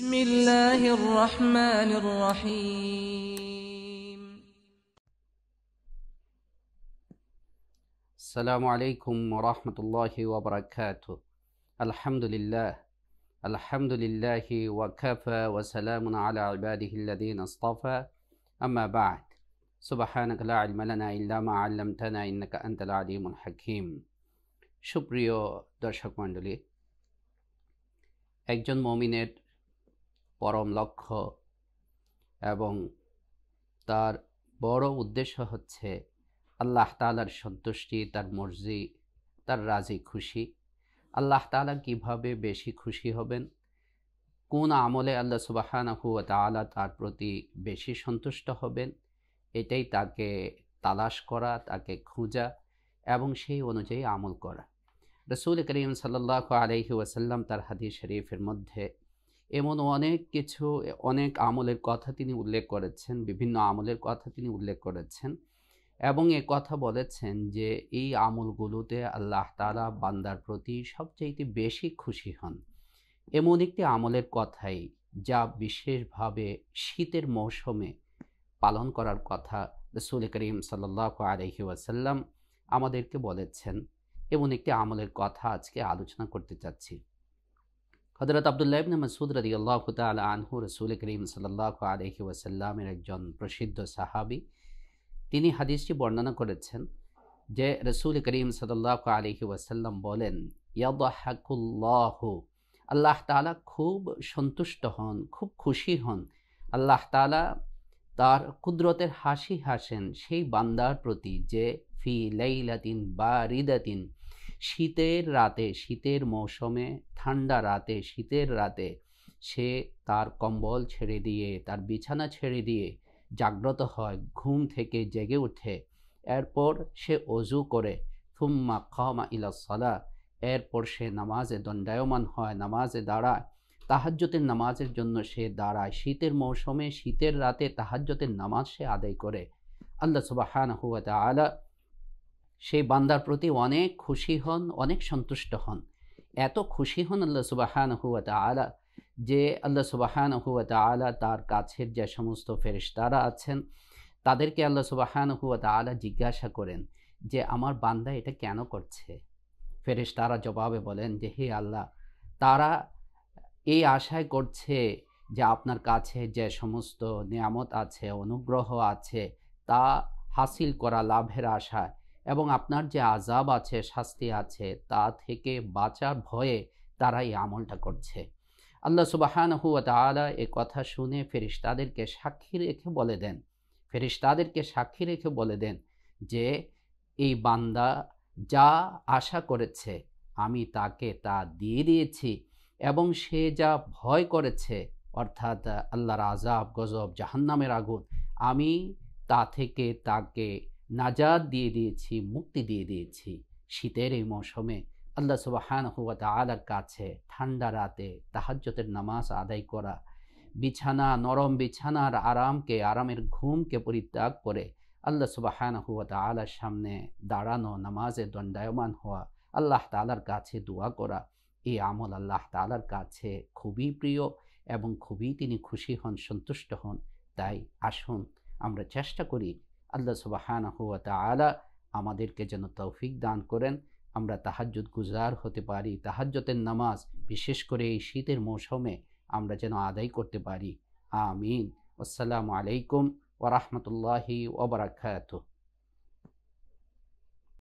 بسم الله الرحمن الرحيم السلام عليكم ورحمة الله وبركاته الحمد لله الحمد لله وكفى وسلام على عباده الذين اصطفى أما بعد سبحانك لا علم لنا إلا ما علمتنا إنك أنت العليم الحكيم شبريو درشق মণ্ডলী একজন মমিনের পরম লক্ষ্য এবং তার বড় উদ্দেশ্য হচ্ছে আল্লাহ তালার সন্তুষ্টি তার মর্জি তার রাজি খুশি আল্লাহ তালা কিভাবে বেশি খুশি হবেন কোন আমলে আল্লাহ সুবাহানাহু তালা তার প্রতি বেশি সন্তুষ্ট হবেন এটাই তাকে তালাশ করা তাকে খোঁজা এবং সেই অনুযায়ী আমল করা রসুল করিম সাল্লাহ আলহি ওয়াসাল্লাম তার হাদিস শরীফের মধ্যে এমন অনেক কিছু অনেক আমলের কথা তিনি উল্লেখ করেছেন বিভিন্ন আমলের কথা তিনি উল্লেখ করেছেন এবং এ কথা বলেছেন যে এই আমলগুলোতে আল্লাহ তালা বান্দার প্রতি সবচেয়ে বেশি খুশি হন এমন একটি আমলের কথাই যা বিশেষভাবে শীতের মৌসুমে পালন করার কথা রসুল করিম সাল্লাহ আলহি ওয়াসাল্লাম আমাদেরকে বলেছেন এমন একটি আমলের কথা আজকে আলোচনা করতে চাচ্ছি হজরত আবদুল্লাহ ইবনে মাসুদ রদি আল্লাহ তাল আনহু রসুল করিম সাল্লাহ আলহি ওয়াসাল্লামের একজন প্রসিদ্ধ সাহাবি তিনি হাদিসটি বর্ণনা করেছেন যে রসুল করিম সাল্লাহ আলহি ওয়াসাল্লাম বলেন ইয়াদাহাকুল্লাহ আল্লাহ তালা খুব সন্তুষ্ট হন খুব খুশি হন আল্লাহ তালা তার কুদরতের হাসি হাসেন সেই বান্দার প্রতি যে ফি লাইলাতিন বা রিদাতিন শীতের রাতে শীতের মৌসুমে ঠান্ডা রাতে শীতের রাতে সে তার কম্বল ছেড়ে দিয়ে তার বিছানা ছেড়ে দিয়ে জাগ্রত হয় ঘুম থেকে জেগে উঠে এরপর সে অজু করে থুম্মা খামা ইলাসলা এরপর সে নামাজে দণ্ডায়মান হয় নামাজে দাঁড়ায় তাহাজ্যতের নামাজের জন্য সে দাঁড়ায় শীতের মৌসুমে শীতের রাতে তাহাজ্যতের নামাজ সে আদায় করে আল্লাহ সুবাহান হুয়া আলা সেই বান্দার প্রতি অনেক খুশি হন অনেক সন্তুষ্ট হন এত খুশি হন আল্লাহ সুবাহান হুয়াত আলা যে আল্লাহ সুবাহান হুয়াত আলা তার কাছের যে সমস্ত ফেরিস্তারা আছেন তাদেরকে আল্লাহ সুবাহান হুয়াত আলা জিজ্ঞাসা করেন যে আমার বান্দা এটা কেন করছে ফেরিস্তারা জবাবে বলেন যে হে আল্লাহ তারা এই আশায় করছে যে আপনার কাছে যে সমস্ত নিয়ামত আছে অনুগ্রহ আছে তা হাসিল করা লাভের আশায় এবং আপনার যে আজাব আছে শাস্তি আছে তা থেকে বাঁচার ভয়ে তারা এই আমলটা করছে আল্লাহ সুবাহানহুয়া তালা এ কথা শুনে ফেরিস্তাদেরকে সাক্ষী রেখে বলে দেন ফেরিস্তাদেরকে সাক্ষী রেখে বলে দেন যে এই বান্দা যা আশা করেছে আমি তাকে তা দিয়ে দিয়েছি এবং সে যা ভয় করেছে অর্থাৎ আল্লাহর আজাব গজব জাহান্নামের আগুন আমি তা থেকে তাকে নাজাদ দিয়ে দিয়েছি মুক্তি দিয়ে দিয়েছি শীতের এই মৌসুমে আল্লাহ সুবাহান হুয়া আলার কাছে ঠান্ডা রাতে তাহাজ্যতের নামাজ আদায় করা বিছানা নরম বিছানার আরামকে আরামের ঘুমকে পরিত্যাগ করে আল্লাহ সুবাহান হুয়া আলার সামনে দাঁড়ানো নামাজে দণ্ডায়মান হওয়া আল্লাহ তালার কাছে দোয়া করা এই আমল আল্লাহ তালার কাছে খুবই প্রিয় এবং খুবই তিনি খুশি হন সন্তুষ্ট হন তাই আসুন আমরা চেষ্টা করি আল্লাহ সুবাহান হুয়া তালা আমাদেরকে যেন তৌফিক দান করেন আমরা তাহাজ্জুদ গুজার হতে পারি তাহাজ্জতের নামাজ বিশেষ করে এই শীতের মৌসুমে আমরা যেন আদায় করতে পারি আমিন আসসালামু আলাইকুম ওরহমতুল্লাহি ওবরাকাত